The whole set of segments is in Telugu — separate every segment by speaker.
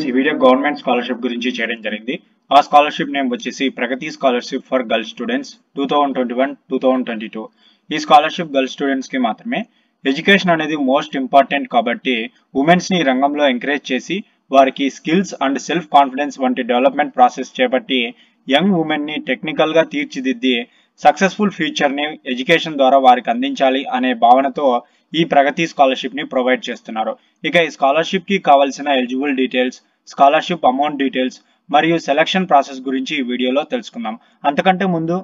Speaker 1: ఫ్రెండ్స్ ఈ వీడియో గవర్నమెంట్ స్కాలర్షిప్ గురించి చేయడం జరిగింది ఆ స్కాలర్షిప్ నేమ్ వచ్చేసి Pragati scholarship for girls students two thousand twenty one two thousand twenty two ఈ స్కాలర్షిప్ గర్ల్స్ కి మాత్రమే ఎడ్యుకేషన్ అనేది మోస్ట్ ఇంపార్టెంట్ కాబట్టి ఉమెన్స్ ని రంగంలో ఎంకరేజ్ చేసి వారికి స్కిల్స్ అండ్ సెల్ఫ్ కాన్ఫిడెన్స్ వంటి డెవలప్మెంట్ ప్రాసెస్ చేపట్టి యంగ్ ఉమెన్ ని టెక్నికల్ గా తీర్చిదిద్ది సక్సెస్ఫుల్ ని ఎడ్యుకేషన్ ద్వారా వారికి అందించాలి అనే భావనతో ఈ ప్రగతి స్కాలర్షిప్ ని ప్రొవైడ్ చేస్తున్నారు ఇక ఈ స్కాలర్షిప్ కి కావాల్సిన eligible details scholarship amount details మరియు సెలక్షన్ ప్రాసెస్ గురించి ఈ వీడియోలో తెలుసుకుందాం అంతకంటే ముందు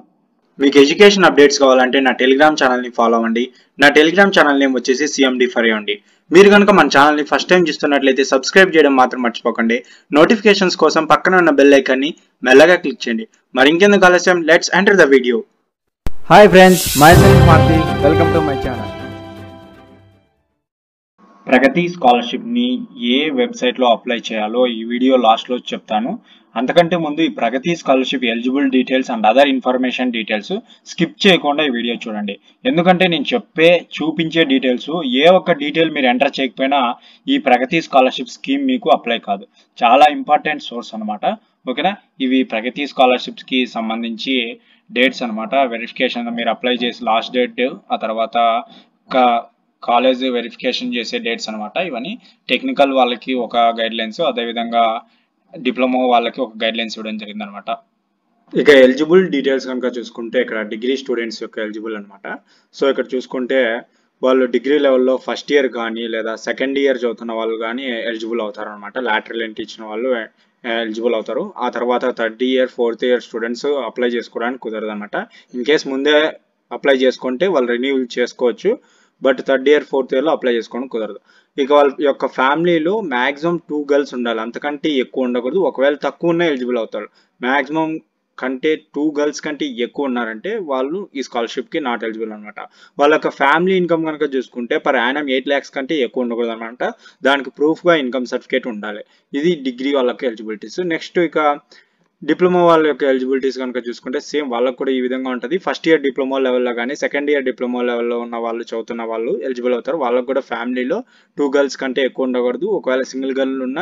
Speaker 1: మీకు ఎడ్యుకేషన్ అప్డేట్స్ కావాలంటే నా టెలిగ్రామ్ ఛానల్ని ఫాలో అవ్వండి నా టెలిగ్రామ్ ఛానల్ నేమ్ వచ్చేసి సిఎండి ఫర్ అవ్వండి మీరు కనుక మన ఛానల్ని ఫస్ట్ టైం చూస్తున్నట్లయితే సబ్స్క్రైబ్ చేయడం మాత్రం మర్చిపోకండి నోటిఫికేషన్స్ కోసం పక్కన ఉన్న బెల్ ఐకాన్ని మెల్లగా క్లిక్ చేయండి మరి ఇంకెందుకు ఆలస్యం let's enter the video hi friends myself Marthi welcome to my channel Pragati స్కాలర్షిప్ని ఏ వెబ్సైట్లో అప్లై చేయాలో ఈ వీడియో లాస్ట్లో చెప్తాను అంతకంటే ముందు ఈ Pragati scholarship eligible details and other information details skip చేయకుండా ఈ వీడియో చూడండి ఎందుకంటే నేను చెప్పే చూపించే డీటెయిల్స్ ఏ ఒక్క డీటెయిల్ మీరు ఎంటర్ చేయకపోయినా ఈ ప్రగతి స్కాలర్షిప్ స్కీమ్ మీకు అప్లై కాదు చాలా ఇంపార్టెంట్ సోర్స్ అనమాట ఓకేనా ఇవి ప్రగతి స్కాలర్షిప్స్కి సంబంధించి డేట్స్ అనమాట వెరిఫికేషన్ మీరు అప్లై చేసి లాస్ట్ డేట్ ఆ తర్వాత కాలేజ్ వెరిఫికేషన్ చేసే డేట్స్ అనమాట ఇవన్నీ టెక్నికల్ వాళ్ళకి ఒక గైడ్ లైన్స్ అదేవిధంగా డిప్లొమా వాళ్ళకి ఒక గైడ్ లైన్స్ ఇవ్వడం జరిగింది అనమాట ఇక ఎలిజిబుల్ డీటెయిల్స్ కనుక చూసుకుంటే ఇక్కడ డిగ్రీ స్టూడెంట్స్ యొక్క ఎలిజిబుల్ అనమాట సో ఇక్కడ చూసుకుంటే వాళ్ళు డిగ్రీ లెవెల్లో ఫస్ట్ ఇయర్ కానీ లేదా సెకండ్ ఇయర్ చదువుతున్న వాళ్ళు కానీ ఎలిజిబుల్ అవుతారు అనమాట లాటరల్ ఎంట్రీ ఇచ్చిన వాళ్ళు ఎలిజిబుల్ eh, అవుతారు ఆ తర్వాత third year fourth year students apply చేసుకోవడానికి కుదరదు అనమాట ఇన్ కేస్ ముందే అప్లై చేసుకుంటే వాళ్ళు రెన్యూల్ చేసుకోవచ్చు బట్ థర్డ్ ఇయర్ ఫోర్త్ ఇయర్లో అప్లై చేసుకోవడం కుదరదు ఇక వాళ్ళ యొక్క ఫ్యామిలీలో మ్యాక్సిమం టూ గర్ల్స్ ఉండాలి అంతకంటే ఎక్కువ ఉండకూడదు ఒకవేళ తక్కువ ఉన్నా ఎలిజిబుల్ అవుతారు మ్యాక్సిమం కంటే టూ గర్ల్స్ కంటే ఎక్కువ ఉన్నారంటే వాళ్ళు ఈ స్కాలర్షిప్కి నాట్ ఎలిజిబుల్ అనమాట వాళ్ళ యొక్క ఫ్యామిలీ ఇన్కమ్ కనుక చూసుకుంటే పర్ యానం ఎయిట్ ల్యాక్స్ కంటే ఎక్కువ ఉండకూడదు అనమాట దానికి ప్రూఫ్గా ఇన్కమ్ సర్టిఫికేట్ ఉండాలి ఇది డిగ్రీ వాళ్ళకి ఎలిజిబిలిటీస్ నెక్స్ట్ ఇక డిప్లొమా వాళ్ళ యొక్క ఎలిజిబిలిటీస్ కనుక చూసుకుంటే సేమ్ వాళ్ళకు కూడా ఈ విధంగా ఉంటుంది ఫస్ట్ ఇయర్ డిప్లొమా లెవెల్లో కానీ సెకండ్ ఇయర్ డిప్లొమా లెవెల్లో ఉన్న వాళ్ళు చదువుతున్న వాళ్ళు ఎలిజిబుల్ అవుతారు వాళ్ళకు కూడా ఫ్యామిలీలో టూ గర్ల్స్ కంటే ఎక్కువ ఉండకూడదు ఒకవేళ సింగిల్ గర్ల్ ఉన్న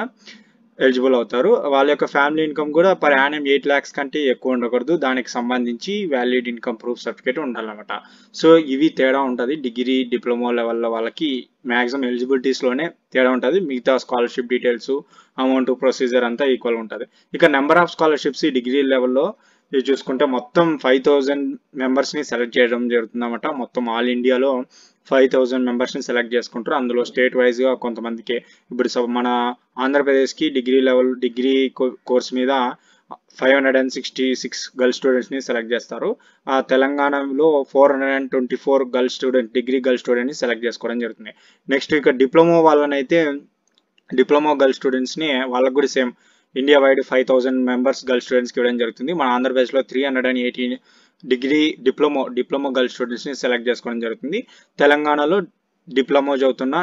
Speaker 1: ఎలిజిబుల్ అవుతారు వాళ్ళ యొక్క ఫ్యామిలీ ఇన్కమ్ కూడా పర్ యానం ఎయిట్ ల్యాక్స్ కంటే ఎక్కువ ఉండకూడదు దానికి సంబంధించి వ్యాలిడ్ ఇన్కమ్ ప్రూఫ్ సర్టిఫికేట్ ఉండాలన్నమాట సో ఇవి తేడా ఉంటుంది డిగ్రీ డిప్లొమా లెవెల్లో వాళ్ళకి మ్యాక్సిమం ఎలిజిబిలిటీస్లోనే తేడా ఉంటుంది మిగతా స్కాలర్షిప్ డీటెయిల్స్ అమౌంట్ ప్రొసీజర్ అంతా ఈక్వల్ ఉంటుంది ఇక నెంబర్ ఆఫ్ స్కాలర్షిప్స్ ఈ డిగ్రీ లెవెల్లో చూసుకుంటే మొత్తం ఫైవ్ థౌజండ్ మెంబర్స్ని సెలెక్ట్ చేయడం జరుగుతుందన్నమాట మొత్తం ఆల్ ఇండియాలో ఫైవ్ థౌజండ్ మెంబర్స్ని సెలెక్ట్ చేసుకుంటారు అందులో స్టేట్ వైజ్గా కొంతమందికి ఇప్పుడు మన ఆంధ్రప్రదేశ్కి డిగ్రీ లెవెల్ డిగ్రీ కోర్స్ మీద five hundred and sixty six girl స్టూడెంట్స్ని సెలెక్ట్ చేస్తారు ఆ తెలంగాణలో four hundred and twenty four girl student degree girl స్టూడెంట్ని సెలెక్ట్ చేసుకోవడం జరుగుతుంది నెక్స్ట్ ఇక డిప్లొమా వాళ్ళనైతే డిప్లొమా గర్ల్ స్టూడెంట్స్ని వాళ్ళకు కూడా same India wide five thousand members girl స్టూడెంట్స్కి ఇవ్వడం జరుగుతుంది మన ఆంధ్రప్రదేశ్లో three hundred and eighteen degree diploma diploma girl స్టూడెంట్స్ని సెలెక్ట్ చేసుకోవడం జరుగుతుంది తెలంగాణలో డిప్లొమో చదువుతున్న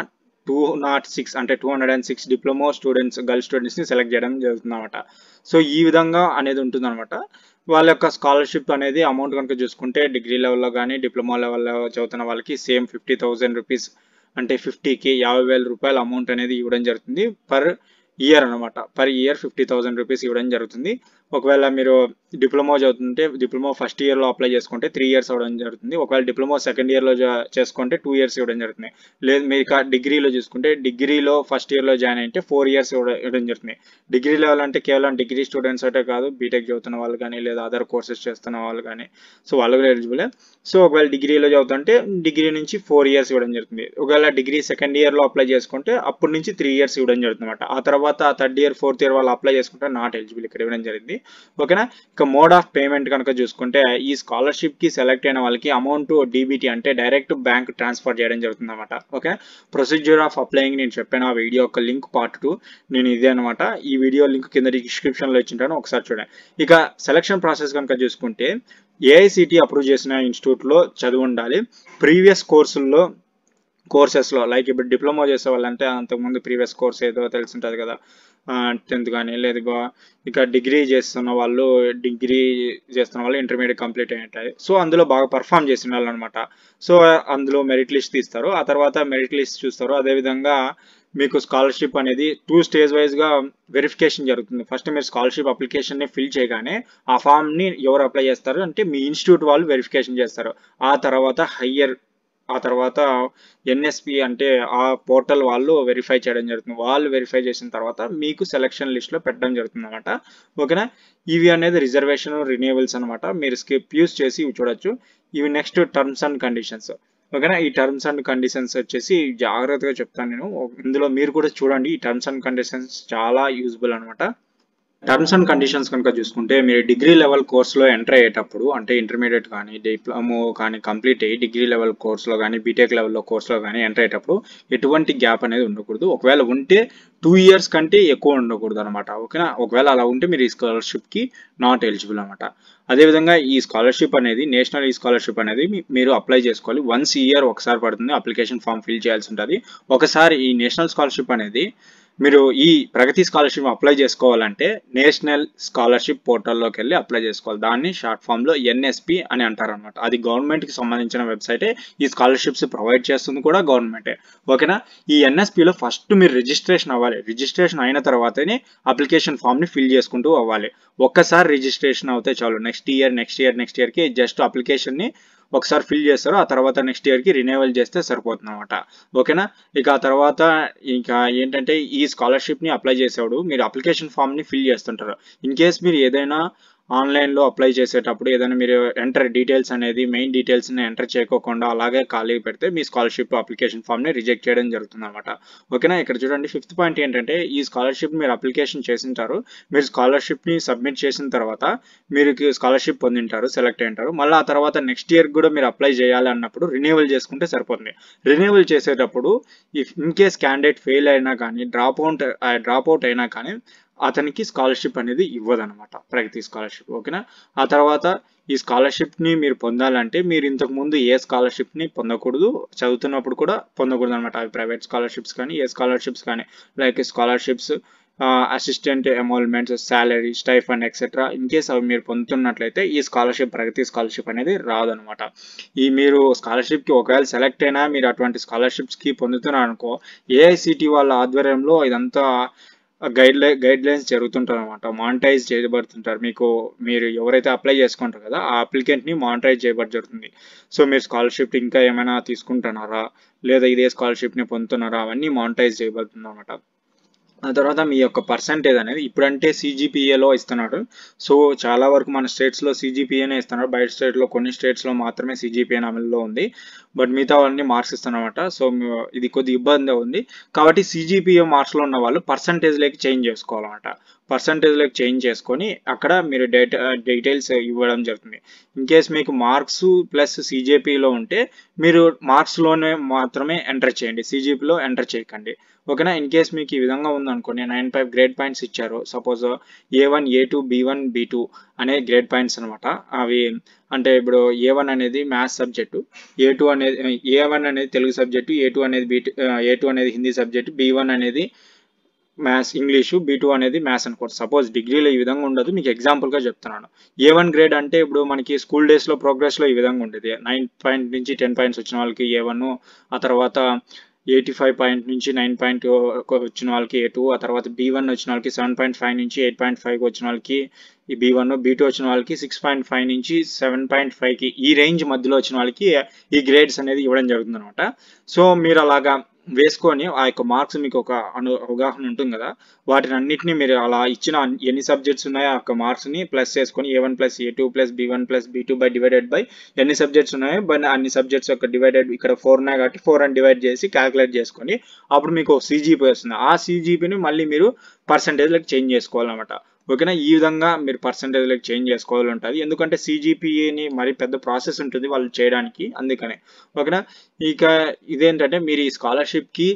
Speaker 1: టూ నాట్ సిక్స్ అంటే two hundred and six diploma students girl స్టూడెంట్స్ని సెలెక్ట్ చేయడం జరుగుతుంది అనమాట సో ఈ విధంగా అనేది అనమాట వాళ్ళ యొక్క స్కాలర్షిప్ అనేది అమౌంట్ కనుక చూసుకుంటే డిగ్రీ లెవెల్లో కానీ డిప్లొమా లెవెల్లో చదువుతున్న వాళ్ళకి సేమ్ ఫిఫ్టీ థౌజండ్ రూపీస్ అంటే ఫిఫ్టీకి యాభై వేల రూపాయల అమౌంట్ అనేది ఇవ్వడం జరుగుతుంది పర్ ఇయర్ అనమాట per year fifty thousand rupees ఇవ్వడం జరుగుతుంది ఒకవేళ మీరు డిప్లొమా చదువుతుంటే డిప్లొమా ఫస్ట్ ఇయర్లో అప్లై చేసుకుంటే త్రీ ఇయర్స్ అవ్వడం జరుగుతుంది ఒకవేళ డిప్లొమా సెకండ్ ఇయర్లో చేసుకుంటే టూ ఇయర్స్ ఇవ్వడం జరుగుతుంది లేదు మీరు డిగ్రీలో చూసుకుంటే డిగ్రీలో ఫస్ట్ ఇయర్లో జాయిన్ అయితే ఫోర్ ఇయర్స్ ఇవ్వడం జరుగుతుంది డిగ్రీ లెవెల్ అంటే కేవలం డిగ్రీ స్టూడెంట్స్ అంటే కాదు బీటెక్ చదువుతున్న వాళ్ళు కానీ లేదా అదర్ కోర్సెస్ చేస్తున్న వాళ్ళు కానీ సో వాళ్ళు కూడా ఎలిజిబుల్ సో ఒకవేళ డిగ్రీలో చదువుతుంటే డిగ్రీ నుంచి ఫోర్ ఇయర్స్ ఇవ్వడం జరుగుతుంది ఒకవేళ డిగ్రీ సెకండ్ ఇయర్లో అప్లై చేసుకుంటే అప్పటి నుంచి త్రీ ఇయర్స్ ఇవ్వడం జరుగుతుంది అనమాట ఆ తర్వాత థర్డ్ ఇయర్ ఫోర్త్ ఇయర్ వాళ్ళు అప్లై చేసుకుంటే నాట్ ఎలిజిబుల్ ఇక్కడ ఇవ్వడం జరిగింది ఓకేనా ఇక మోడ్ ఆఫ్ పేమెంట్ కనుక చూసుకుంటే ఈ స్కాలర్షిప్ కి సెలెక్ట్ అయిన వాళ్ళకి అమౌంట్ డిబిటి అంటే డైరెక్ట్ బ్యాంక్ ట్రాన్స్ఫర్ చేయడం జరుగుతుంది అనమాట ఓకే ప్రొసీజర్ ఆఫ్ అప్లైయింగ్ నేను చెప్పాను ఆ వీడియో యొక్క లింక్ పార్ట్ టూ నేను ఇదే అనమాట ఈ వీడియో లింక్ కింద డిస్క్రిప్షన్లో ఇచ్చింటాను ఒకసారి చూడండి ఇక సెలక్షన్ ప్రాసెస్ కనుక చూసుకుంటే ఏఐసిటి అప్రూవ్ చేసిన లో చదువు ఉండాలి ప్రీవియస్ కోర్సుల్లో కోర్సెస్లో లైక్ ఇప్పుడు డిప్లొమా చేసే వాళ్ళంటే అంతకుముందు ప్రీవియస్ కోర్స్ ఏదో తెలిసి ఉంటుంది కదా టెన్త్ కానీ లేదు ఇక డిగ్రీ చేస్తున్న వాళ్ళు డిగ్రీ చేస్తున్న వాళ్ళు ఇంటర్మీడియట్ కంప్లీట్ అయినట్టు సో అందులో బాగా పర్ఫామ్ చేసిన వాళ్ళు అనమాట సో అందులో మెరిట్ లిస్ట్ తీస్తారు ఆ తర్వాత మెరిట్ లిస్ట్ చూస్తారు అదేవిధంగా మీకు స్కాలర్షిప్ అనేది టూ స్టేజ్ వైజ్గా వెరిఫికేషన్ జరుగుతుంది ఫస్ట్ మీరు స్కాలర్షిప్ అప్లికేషన్ని ఫిల్ చేయగానే ఆ ఫామ్ని ఎవరు అప్లై చేస్తారు అంటే మీ ఇన్స్టిట్యూట్ వాళ్ళు వెరిఫికేషన్ చేస్తారు ఆ తర్వాత హయ్యర్ ఆ తర్వాత ఎన్ఎస్పి అంటే ఆ పోర్టల్ వాళ్ళు వెరిఫై చేయడం జరుగుతుంది వాళ్ళు వెరిఫై చేసిన తర్వాత మీకు సెలక్షన్ లిస్ట్లో పెట్టడం జరుగుతుంది అనమాట ఓకేనా ఇవి అనేది రిజర్వేషన్ రిన్యూవల్స్ అనమాట మీరు స్కిప్ యూస్ చేసి ఇవి చూడొచ్చు ఇవి నెక్స్ట్ టర్మ్స్ అండ్ కండిషన్స్ ఓకేనా ఈ టర్మ్స్ అండ్ కండిషన్స్ వచ్చేసి జాగ్రత్తగా చెప్తాను నేను ఇందులో మీరు కూడా చూడండి ఈ టర్మ్స్ అండ్ కండిషన్స్ చాలా యూజ్ఫుల్ అనమాట టర్మ్స్ అండ్ కండిషన్స్ కనుక చూసుకుంటే మీరు డిగ్రీ లెవెల్ కోర్సులో ఎంటర్ అయ్యేటప్పుడు అంటే ఇంటర్మీడియట్ కానీ డిప్లొమో కానీ కంప్లీట్ అయ్యి డిగ్రీ లెవెల్ కోర్సులో కానీ బీటెక్ లెవెల్లో కోర్సులో కానీ ఎంటర్ అయ్యేటప్పుడు ఎటువంటి గ్యాప్ అనేది ఉండకూడదు ఒకవేళ ఉంటే టూ ఇయర్స్ కంటే ఎక్కువ ఉండకూడదు అనమాట ఓకేనా ఒకవేళ అలా ఉంటే మీరు ఈ స్కాలర్షిప్కి నాట్ ఎలిజిబుల్ అనమాట అదేవిధంగా ఈ స్కాలర్షిప్ అనేది నేషనల్ ఈ స్కాలర్షిప్ అనేది మీరు అప్లై చేసుకోవాలి వన్స్ ఇయర్ ఒకసారి పడుతుంది అప్లికేషన్ ఫామ్ ఫిల్ చేయాల్సి ఉంటుంది ఒకసారి ఈ నేషనల్ స్కాలర్షిప్ అనేది మీరు ఈ ప్రగతి స్కాలర్షిప్ అప్లై చేసుకోవాలంటే నేషనల్ స్కాలర్షిప్ పోర్టల్లోకి వెళ్ళి అప్లై చేసుకోవాలి దాన్ని షార్ట్ ఫామ్లో ఎన్ఎస్పి అని అంటారు అనమాట అది గవర్నమెంట్కి సంబంధించిన వెబ్సైటే ఈ స్కాలర్షిప్స్ ప్రొవైడ్ చేస్తుంది కూడా గవర్నమెంటే ఓకేనా ఈ ఎన్ఎస్పిలో ఫస్ట్ మీరు రిజిస్ట్రేషన్ అవ్వాలి రిజిస్ట్రేషన్ అయిన తర్వాతనే అప్లికేషన్ ఫామ్ని ఫిల్ చేసుకుంటూ అవ్వాలి ఒక్కసారి రిజిస్ట్రేషన్ అవుతే చాలు next year next year next ఇయర్కి జస్ట్ అప్లికేషన్ని ఒకసారి ఫిల్ చేస్తారు ఆ తర్వాత నెక్స్ట్ ఇయర్కి రినేవల్ చేస్తే సరిపోతుంది అనమాట ఓకేనా ఇక ఆ తర్వాత ఇంకా ఏంటంటే ఈ స్కాలర్షిప్ని అప్లై చేసేవాడు మీరు అప్లికేషన్ ఫామ్ని ఫిల్ చేస్తుంటారు ఇన్ కేస్ మీరు ఏదైనా ఆన్లైన్లో అప్లై చేసేటప్పుడు ఏదైనా మీరు ఎంటర్ డీటెయిల్స్ అనేది మెయిన్ డీటెయిల్స్ని ఎంటర్ చేయకోకుండా అలాగే ఖాళీ పెడితే మీ స్కాలర్షిప్ అప్లికేషన్ ఫామ్ని రిజెక్ట్ చేయడం జరుగుతుంది అనమాట ఓకేనా ఇక్కడ చూడండి ఫిఫ్త్ పాయింట్ ఏంటంటే ఈ స్కాలర్షిప్ మీరు అప్లికేషన్ చేసింటారు మీరు స్కాలర్షిప్ని సబ్మిట్ చేసిన తర్వాత మీరు స్కాలర్షిప్ పొందింటారు సెలెక్ట్ అయింటారు మళ్ళీ ఆ తర్వాత నెక్స్ట్ ఇయర్ కూడా మీరు అప్లై చేయాలి అన్నప్పుడు రిన్యూవల్ చేసుకుంటే సరిపోతుంది రిన్యూవల్ చేసేటప్పుడు ఇన్ కేస్ క్యాండిడేట్ ఫెయిల్ అయినా కానీ డ్రాప్ అవుట్ డ్రాప్ అవుట్ అయినా కానీ అతనికి స్కాలర్షిప్ అనేది ఇవ్వదనమాట ప్రగతి స్కాలర్షిప్ ఓకేనా ఆ తర్వాత ఈ స్కాలర్షిప్ని మీరు పొందాలంటే మీరు ఇంతకుముందు ఏ స్కాలర్షిప్ని పొందకూడదు చదువుతున్నప్పుడు కూడా పొందకూడదు అనమాట అవి ప్రైవేట్ స్కాలర్షిప్స్ కానీ ఏ స్కాలర్షిప్స్ కానీ like scholarships assistant emoluments salary stipend and etcetera in అవి మీరు పొందుతున్నట్లయితే ఈ స్కాలర్షిప్ ప్రగతి స్కాలర్షిప్ అనేది రాదనమాట ఈ మీరు స్కాలర్షిప్కి ఒకవేళ సెలెక్ట్ అయినా మీరు అటువంటి స్కాలర్షిప్స్కి పొందుతున్నారు అనుకో ఏఐసిటి వాళ్ళ ఆధ్వర్యంలో ఇదంతా గైడ్ గైడ్ లైన్స్ జరుగుతుంటారు అనమాట మానిటైజ్ చేయబడుతుంటారు మీకు మీరు ఎవరైతే అప్లై చేసుకుంటారు కదా ఆ అప్లికెంట్ని మానిటైజ్ చేయబడి జరుగుతుంది సో మీరు స్కాలర్షిప్ ఇంకా ఏమైనా తీసుకుంటున్నారా లేదా ఇదే స్కాలర్షిప్ని పొందుతున్నారా అవన్నీ మానిటైజ్ చేయబడుతుంది అనమాట ఆ తర్వాత మీ యొక్క పర్సంటేజ్ అనేది ఇప్పుడంటే సిజిపిఏలో ఇస్తున్నాడు సో చాలా వరకు మన స్టేట్స్లో సిజిపిఏనే ఇస్తున్నాడు బయట స్టేట్లో కొన్ని స్టేట్స్లో మాత్రమే సిజిపిఏ అమలులో ఉంది బట్ మిగతా వాళ్ళని మార్క్స్ ఇస్తున్నమాట సో ఇది కొద్ది ఇబ్బంది ఉంది కాబట్టి సిజిపిఏ మార్క్స్లో ఉన్న వాళ్ళు పర్సంటేజ్లోకి చేంజ్ చేసుకోవాలన్నమాట పర్సంటేజ్లకు చేంజ్ చేసుకొని అక్కడ మీరు డేటా డీటెయిల్స్ uh, ఇవ్వడం జరుగుతుంది ఇన్ కేస్ మీకు మార్క్స్ ప్లస్ సీజేపీలో ఉంటే మీరు మార్క్స్లోనే మాత్రమే ఎంటర్ చేయండి సీజేపీలో ఎంటర్ చేయకండి ఓకేనా ఇన్ కేస్ మీకు ఈ విధంగా ఉందనుకోండి నైన్ ఫైవ్ గ్రేడ్ పాయింట్స్ ఇచ్చారు suppose A one A two B one B two అనే గ్రేడ్ పాయింట్స్ అనమాట అవి అంటే ఇప్పుడు ఏ వన్ అనేది మ్యాథ్స్ సబ్జెక్టు ఏ టూ అనేది ఏ వన్ అనేది తెలుగు సబ్జెక్టు ఏ టూ అనేది టూ ఏ టూ అనేది హిందీ సబ్జెక్టు బి వన్ అనేది మ్యాథ్స్ ఇంగ్లీషు బీ టూ అనేది మ్యాథ్స్ అనుకోండి సపోజ్ డిగ్రీలో ఈ విధంగా ఉండదు మీకు ఎగ్జాంపుల్గా చెప్తున్నాను ఏ వన్ గ్రేడ్ అంటే ఇప్పుడు మనకి స్కూల్ డేస్లో ప్రోగ్రెస్లో ఈ విధంగా ఉండేది నైన్ పాయింట్ నుంచి టెన్ పాయింట్స్ వచ్చిన వాళ్ళకి ఏ వన్ ఆ తర్వాత ఎయిటీ ఫైవ్ పాయింట్ నుంచి నైన్ పాయింట్ వచ్చిన వాళ్ళకి ఏ టూ ఆ తర్వాత బీ వన్ వచ్చిన వాళ్ళకి సెవెన్ పాయింట్ ఫైవ్ నుంచి ఎయిట్ పాయింట్ ఫైవ్ వచ్చిన వాళ్ళకి ఈ బీ వన్ బీ టూ వచ్చిన వాళ్ళకి సిక్స్ పాయింట్ ఫైవ్ నుంచి సెవెన్ పాయింట్ ఫైవ్కి ఈ రేంజ్ మధ్యలో వచ్చిన వాళ్ళకి ఈ గ్రేడ్స్ అనేది ఇవ్వడం జరుగుతుంది అనమాట సో మీరు అలాగా వేసుకొని ఆ యొక్క మార్క్స్ మీకు ఒక అను అవగాహన ఉంటుంది కదా వాటిని అన్నింటినీ మీరు అలా ఇచ్చిన ఎన్ని సబ్జెక్ట్స్ ఉన్నాయో ఆ యొక్క మార్క్స్ని ప్లస్ చేసుకొని A one plus A two plus B one plus B two by divided by ఎన్ని సబ్జెక్ట్స్ ఉన్నాయో బై అన్ని సబ్జెక్ట్స్ యొక్క డివైడెడ్ ఇక్కడ ఫోర్ ఉన్నాయి కాబట్టి ఫోర్ అని డివైడ్ చేసి క్యాలిక్యులేట్ చేసుకొని అప్పుడు మీకు సీజీపీ వస్తుంది ఆ సీజీపీని మళ్ళీ మీరు పర్సంటేజ్లకు చేంజ్ చేసుకోవాలన్నమాట ఓకేనా ఈ విధంగా మీరు లైక్ చేంజ్ చేసుకోవాలి ఉంటుంది ఎందుకంటే సిజిపిఏని మరి పెద్ద ప్రాసెస్ ఉంటుంది వాళ్ళు చేయడానికి అందుకనే ఓకేనా ఇక ఇదేంటంటే మీరు ఈ స్కాలర్షిప్కి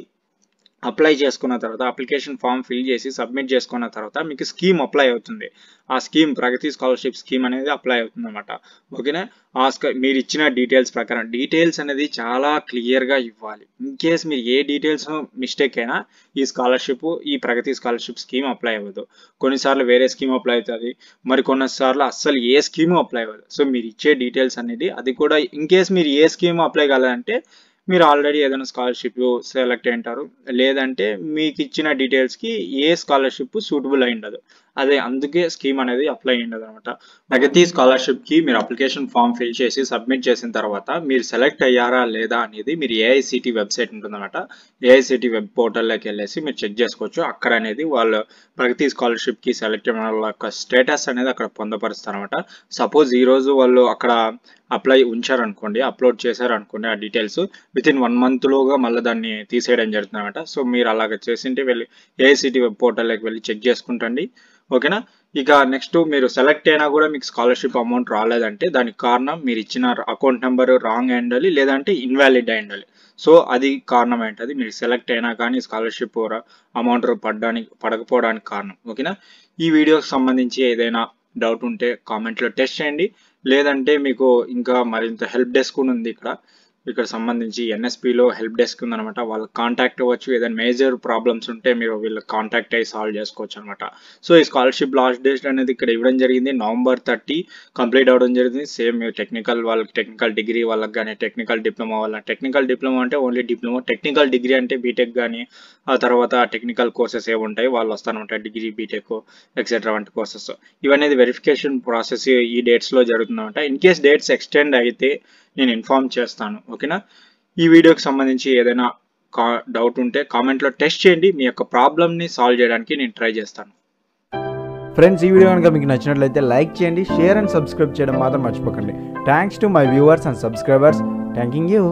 Speaker 1: అప్లై చేసుకున్న తర్వాత అప్లికేషన్ ఫామ్ ఫిల్ చేసి సబ్మిట్ చేసుకున్న తర్వాత మీకు స్కీమ్ అప్లై అవుతుంది ఆ స్కీమ్ ప్రగతి స్కాలర్షిప్ స్కీమ్ అనేది అప్లై అవుతుంది అనమాట ఓకేనా ఆ మీరు ఇచ్చిన డీటెయిల్స్ ప్రకారం డీటెయిల్స్ అనేది చాలా క్లియర్గా ఇవ్వాలి ఇన్ కేస్ మీరు ఏ డీటెయిల్స్ మిస్టేక్ అయినా ఈ స్కాలర్షిప్ ఈ ప్రగతి స్కాలర్షిప్ స్కీమ్ అప్లై అవ్వదు కొన్నిసార్లు వేరే స్కీమ్ అప్లై అవుతుంది మరి కొన్నిసార్లు అస్సలు ఏ స్కీమ్ అప్లై అవ్వదు సో మీరు ఇచ్చే డీటెయిల్స్ అనేది అది కూడా ఇన్ కేస్ మీరు ఏ స్కీమ్ అప్లై కావాలంటే మీరు ఆల్రెడీ ఏదైనా స్కాలర్షిప్ సెలెక్ట్ అయి ఉంటారు లేదంటే మీకు ఇచ్చిన డీటెయిల్స్కి ఏ స్కాలర్షిప్ సూటబుల్ అయి ఉండదు అదే అందుకే స్కీమ్ అనేది అప్లై అయ్యిండదు అనమాట ప్రగతి స్కాలర్షిప్ కి మీరు అప్లికేషన్ ఫామ్ ఫిల్ చేసి సబ్మిట్ చేసిన తర్వాత మీరు సెలెక్ట్ అయ్యారా లేదా అనేది మీరు ఏఐసిటి వెబ్సైట్ ఉంటుంది అనమాట ఏఐసిటి వెబ్ పోర్టల్లోకి వెళ్ళేసి మీరు చెక్ చేసుకోవచ్చు అక్కడ అనేది వాళ్ళు ప్రగతి స్కాలర్షిప్ కి సెలెక్ట్ అయిన వాళ్ళ స్టేటస్ అనేది అక్కడ పొందపరుస్తారనమాట సపోజ్ ఈ రోజు వాళ్ళు అక్కడ అప్లై ఉంచారనుకోండి అప్లోడ్ చేశారనుకోండి ఆ డీటెయిల్స్ విత్ ఇన్ వన్ లోగా మళ్ళీ దాన్ని తీసేయడం జరుగుతుంది అనమాట సో మీరు అలాగ చేసింటే వెళ్ళి ఏఐసిటీ వెబ్ పోర్టల్లోకి వెళ్ళి చెక్ చేసుకుంటండి ఓకేనా ఇక నెక్స్ట్ మీరు సెలెక్ట్ అయినా కూడా మీకు స్కాలర్షిప్ అమౌంట్ రాలేదంటే దానికి కారణం మీరు ఇచ్చిన అకౌంట్ నెంబర్ రాంగ్ అయి ఉండాలి లేదంటే ఇన్వాలిడ్ అయి ఉండాలి సో అది కారణం ఏంటది మీరు సెలెక్ట్ అయినా కానీ స్కాలర్షిప్ అమౌంట్ పడడానికి పడకపోవడానికి కారణం ఓకేనా ఈ వీడియోకి సంబంధించి ఏదైనా డౌట్ ఉంటే కామెంట్లో టెస్ట్ చేయండి లేదంటే మీకు ఇంకా మరింత హెల్ప్ డెస్క్ ఉంది ఇక్కడ ఇక్కడ సంబంధించి ఎన్ఎస్పిలో హెల్ప్ డెస్క్ ఉందనమాట వాళ్ళకి కాంటాక్ట్ అవ్వచ్చు ఏదైనా మేజర్ ప్రాబ్లమ్స్ ఉంటే మీరు వీళ్ళకి కాంటాక్ట్ అయ్యి సాల్వ్ చేసుకోవచ్చు అనమాట సో ఈ స్కాలర్షిప్ లాస్ట్ డేట్ అనేది ఇక్కడ ఇవ్వడం జరిగింది నవంబర్ థర్టీ కంప్లీట్ అవ్వడం జరిగింది సేమ్ మీరు టెక్నికల్ వాళ్ళకి టెక్నికల్ డిగ్రీ వాళ్ళకి కానీ టెక్నికల్ డిప్లొమా వాళ్ళ టెక్నికల్ డిప్లొమా అంటే ఓన్లీ డిప్లొమా టెక్నికల్ డిగ్రీ అంటే బీటెక్ కానీ ఆ తర్వాత టెక్నికల్ కోర్సెస్ ఏమి ఉంటాయి వాళ్ళు వస్తారనమాట డిగ్రీ బీటెక్ ఎక్సెట్రా వంటి కోర్సెస్ ఇవన్నీ వెరిఫికేషన్ ప్రాసెస్ ఈ డేట్స్లో జరుగుతుందన్నమాట ఇన్ కేస్ డేట్స్ ఎక్స్టెండ్ అయితే నేను ఇన్ఫామ్ చేస్తాను ఓకేనా ఈ వీడియోకి సంబంధించి ఏదైనా డౌట్ ఉంటే కామెంట్లో టెస్ట్ చేయండి మీ యొక్క ప్రాబ్లమ్ని సాల్వ్ చేయడానికి నేను ట్రై చేస్తాను ఫ్రెండ్స్ ఈ వీడియో కనుక మీకు నచ్చినట్లయితే లైక్ చేయండి షేర్ అండ్ సబ్స్క్రైబ్ చేయడం మాత్రం మర్చిపోకండి thanks to my viewers and subscribers thanking you